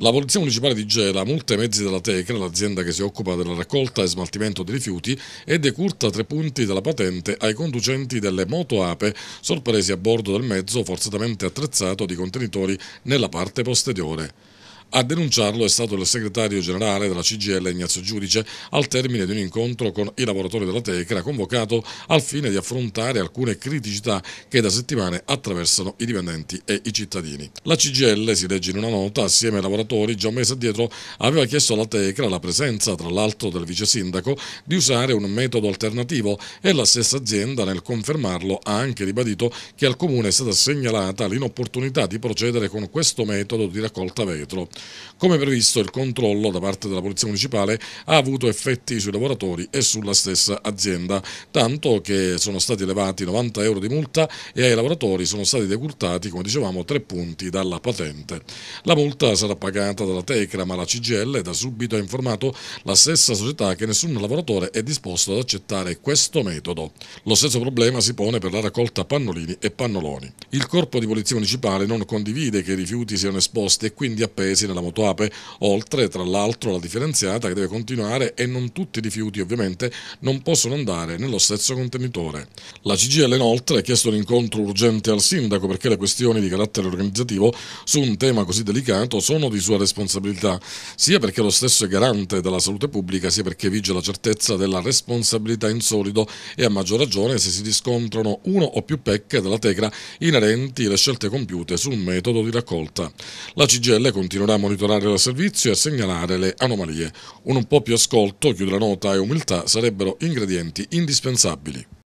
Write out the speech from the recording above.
La Polizia Municipale di Gela multa i mezzi della Tecna, l'azienda che si occupa della raccolta e smaltimento dei rifiuti, e decurta tre punti della patente ai conducenti delle motoape sorpresi a bordo del mezzo forzatamente attrezzato di contenitori nella parte posteriore. A denunciarlo è stato il segretario generale della CGL Ignazio Giudice al termine di un incontro con i lavoratori della Tecra convocato al fine di affrontare alcune criticità che da settimane attraversano i dipendenti e i cittadini. La CGL, si legge in una nota, assieme ai lavoratori già un mese addietro aveva chiesto alla Tecra la presenza, tra l'altro del vice sindaco, di usare un metodo alternativo e la stessa azienda nel confermarlo ha anche ribadito che al comune è stata segnalata l'inopportunità di procedere con questo metodo di raccolta vetro. Come previsto, il controllo da parte della Polizia Municipale ha avuto effetti sui lavoratori e sulla stessa azienda, tanto che sono stati elevati 90 euro di multa e ai lavoratori sono stati decurtati, come dicevamo, tre punti dalla patente. La multa sarà pagata dalla Tecra, ma la CGL da subito ha informato la stessa società che nessun lavoratore è disposto ad accettare questo metodo. Lo stesso problema si pone per la raccolta pannolini e pannoloni. Il corpo di polizia municipale non condivide che i rifiuti siano esposti e quindi appesi nella Motoape, oltre tra l'altro la differenziata che deve continuare e non tutti i rifiuti ovviamente non possono andare nello stesso contenitore. La CGL inoltre ha chiesto un incontro urgente al sindaco perché le questioni di carattere organizzativo su un tema così delicato sono di sua responsabilità, sia perché lo stesso è garante della salute pubblica, sia perché vige la certezza della responsabilità in solido e a maggior ragione se si riscontrano uno o più pecche della tegra inerenti alle scelte compiute sul metodo di raccolta. La CGL continuerà monitorare il servizio e a segnalare le anomalie. Un un po' più ascolto, più la nota e umiltà sarebbero ingredienti indispensabili.